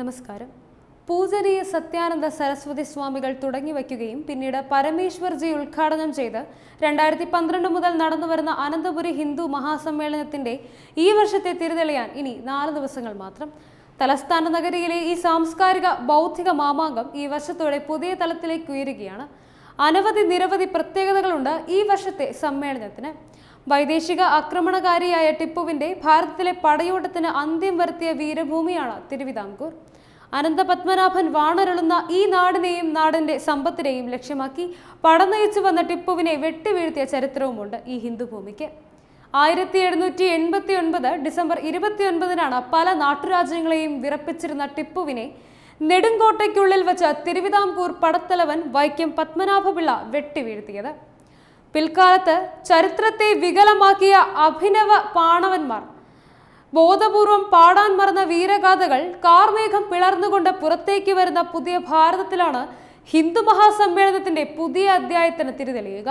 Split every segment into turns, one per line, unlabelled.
നമസ്കാരം പൂജനീയ സത്യാനന്ദ സരസ്വതി സ്വാമികൾ തുടങ്ങി വയ്ക്കുകയും പിന്നീട് പരമേശ്വർജി ഉദ്ഘാടനം ചെയ്ത് രണ്ടായിരത്തി പന്ത്രണ്ട് മുതൽ നടന്നുവരുന്ന അനന്തപുരി ഹിന്ദു മഹാസമ്മേളനത്തിന്റെ ഈ വർഷത്തെ തിരിതെളിയാൻ ഇനി നാല് ദിവസങ്ങൾ മാത്രം തലസ്ഥാന നഗരിയിലെ ഈ സാംസ്കാരിക ബൗദ്ധിക മാമാങ്കം ഈ വർഷത്തോടെ പുതിയ തലത്തിലേക്ക് ഉയരുകയാണ് അനവധി നിരവധി പ്രത്യേകതകളുണ്ട് ഈ വർഷത്തെ സമ്മേളനത്തിന് വൈദേശിക ആക്രമണകാരിയായ ടിപ്പുവിന്റെ ഭാരതത്തിലെ പടയോട്ടത്തിന് അന്ത്യം വരുത്തിയ വീരഭൂമിയാണ് തിരുവിതാംകൂർ അനന്തപത്മനാഭൻ വാണരുളുന്ന ഈ നാടിനെയും നാടിന്റെ സമ്പത്തിനെയും ലക്ഷ്യമാക്കി പടനയിച്ചു വന്ന ടിപ്പുവിനെ വെട്ടിവീഴ്ത്തിയ ചരിത്രവുമുണ്ട് ഈ ഹിന്ദുഭൂമിക്ക് ആയിരത്തി എഴുന്നൂറ്റി എൺപത്തി ഒൻപത് ഡിസംബർ ഇരുപത്തിയൊൻപതിനാണ് പല നാട്ടുരാജ്യങ്ങളെയും വിറപ്പിച്ചിരുന്ന ടിപ്പുവിനെ നെടുങ്കോട്ടയ്ക്കുള്ളിൽ വച്ച് തിരുവിതാംകൂർ പടത്തലവൻ വൈക്കം പത്മനാഭപിള്ള വെട്ടിവീഴ്ത്തിയത് പിൽക്കാലത്ത് ചരിത്രത്തെ വികലമാക്കിയ അഭിനവ പാണവന്മാർ ബോധപൂർവം പാടാൻ മറന്ന വീരഗാഥകൾ കാർമേഘം പിളർന്നുകൊണ്ട് പുറത്തേക്ക് വരുന്ന പുതിയ ഭാരതത്തിലാണ് ഹിന്ദു മഹാസമ്മേളനത്തിന്റെ പുതിയ അധ്യായത്തിന് തിരിതെളിയുക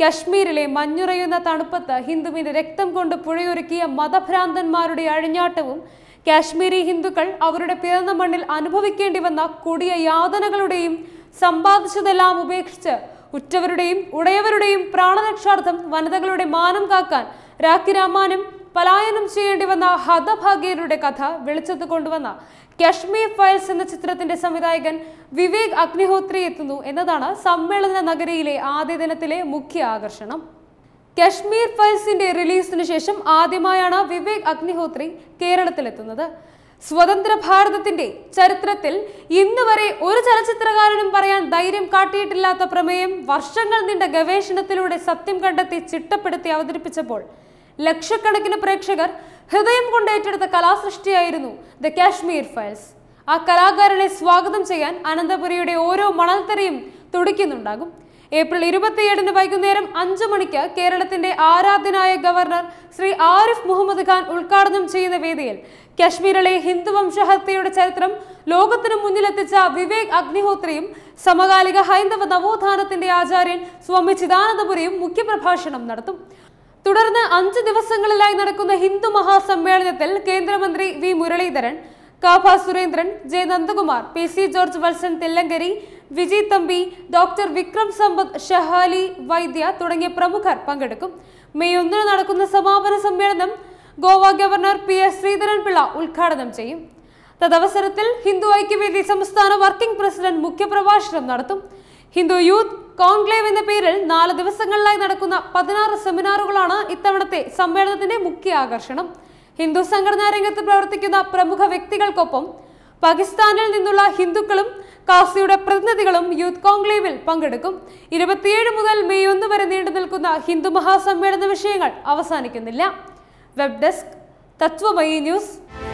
കശ്മീരിലെ മഞ്ഞുറയുന്ന തണുപ്പത്ത് ഹിന്ദുവിന്റെ രക്തം കൊണ്ട് പുഴയൊരുക്കിയ മതഭ്രാന്തന്മാരുടെ അഴിഞ്ഞാട്ടവും കാശ്മീരി ഹിന്ദുക്കൾ അവരുടെ പിറന്ന മണ്ണിൽ അനുഭവിക്കേണ്ടി വന്ന കൊടിയ യാതനകളുടെയും സമ്പാദിച്ചതെല്ലാം ഉപേക്ഷിച്ച് ഉറ്റവരുടെയും ഉടയവരുടെയും പ്രാണരക്ഷാർത്ഥം വനിതകളുടെ മാനം കാക്കാൻ രാഖി രാമാനും പലായനം ചെയ്യേണ്ടി വന്ന ഹതഭാഗ്യരുടെ കഥ വെളിച്ചത്ത് കൊണ്ടുവന്ന കശ്മീർ ഫയൽസ് എന്ന ചിത്രത്തിന്റെ സംവിധായകൻ വിവേക് അഗ്നിഹോത്രി എത്തുന്നു എന്നതാണ് സമ്മേളന നഗരിയിലെ ആദ്യ ദിനത്തിലെ മുഖ്യ ആകർഷണം കശ്മീർ ഫയൽസിന്റെ റിലീസിന് ശേഷം ആദ്യമായാണ് വിവേക് അഗ്നിഹോത്രി കേരളത്തിലെത്തുന്നത് സ്വതന്ത്ര ഭാരതത്തിന്റെ ചരിത്രത്തിൽ ഇന്ന് വരെ ഒരു ചലച്ചിത്രകാരനും പറയാൻ ധൈര്യം കാട്ടിയിട്ടില്ലാത്ത പ്രമേയം വർഷങ്ങൾ നീണ്ട ഗവേഷണത്തിലൂടെ സത്യം കണ്ടെത്തി ചിട്ടപ്പെടുത്തി അവതരിപ്പിച്ചപ്പോൾ ലക്ഷക്കണക്കിന് പ്രേക്ഷകർ ഹൃദയം കൊണ്ടേറ്റെടുത്ത ഏറ്റെടുത്ത കലാസൃഷ്ടിയായിരുന്നു ദ കാശ്മീർ ഫയൽസ് ആ കലാകാരനെ സ്വാഗതം ചെയ്യാൻ അനന്തപുരിയുടെ ഓരോ മണൽത്തരയും തുടിക്കുന്നുണ്ടാകും ഏപ്രിൽ ഇരുപത്തിയേഴിന് വൈകുന്നേരം അഞ്ചു മണിക്ക് കേരളത്തിന്റെ ആരാധ്യനായ ഗവർണർ ശ്രീ ആരിഫ് മുഹമ്മദ് ഖാൻ ഉദ്ഘാടനം ചെയ്യുന്ന വേദിയിൽ കശ്മീരിലെ ഹിന്ദുവംശഹത്യയുടെ ചരിത്രം ലോകത്തിനു മുന്നിലെത്തിച്ച വിവേക് അഗ്നിഹോത്രിയും സമകാലിക ഹൈന്ദവ നവോത്ഥാനത്തിന്റെ ആചാര്യൻ സ്വാമി ചിദാനന്ദപുരിയും മുഖ്യപ്രഭാഷണം നടത്തും തുടർന്ന് അഞ്ച് ദിവസങ്ങളിലായി നടക്കുന്ന ഹിന്ദു മഹാസമ്മേളനത്തിൽ കേന്ദ്രമന്ത്രി വി മുരളീധരൻ കാഫ Surendran J Nandakumar P C George Valsan Thillankeri Viji Thampi doctor Vikram Sampath Shefali Vaidya തുടങ്ങിയ പ്രമുഖർ പങ്കെടുക്കും മെയ് ഒന്നിന് നടക്കുന്ന സമാപന സമ്മേളനം Goa governor P S Sreedharan Pillai ഉദ്ഘാടനം ചെയ്യും തദവസരത്തിൽ ഹിന്ദു ഐക്യവേദി സംസ്ഥാന വർക്കിംഗ് പ്രസിഡന്റ് മുഖ്യപ്രഭാഷണം നടത്തും ഹിന്ദു യൂത്ത് കോൺക്ലേവ് എന്ന പേരിൽ നാല് ദിവസങ്ങളിലായി നടക്കുന്ന പതിനാറ് സെമിനാറുകളാണ് ഇത്തവണത്തെ സമ്മേളനത്തിന്റെ മുഖ്യ ആകർഷണം ഹിന്ദു സംഘടനാ രംഗത്ത് പ്രവർത്തിക്കുന്ന പ്രമുഖ വ്യക്തികൾക്കൊപ്പം പാകിസ്ഥാനിൽ നിന്നുള്ള ഹിന്ദുക്കളും കാസിയുടെ പ്രതിനിധികളും യൂത്ത് കോൺക്ലേവിൽ പങ്കെടുക്കും ഇരുപത്തിയേഴ് മുതൽ മെയ് ഒന്ന് വരെ നീണ്ടു നിൽക്കുന്ന ഹിന്ദു മഹാസമ്മേളന വിഷയങ്ങൾ അവസാനിക്കുന്നില്ല വെബ് ഡെസ്ക് തത്വമയി ന്യൂസ്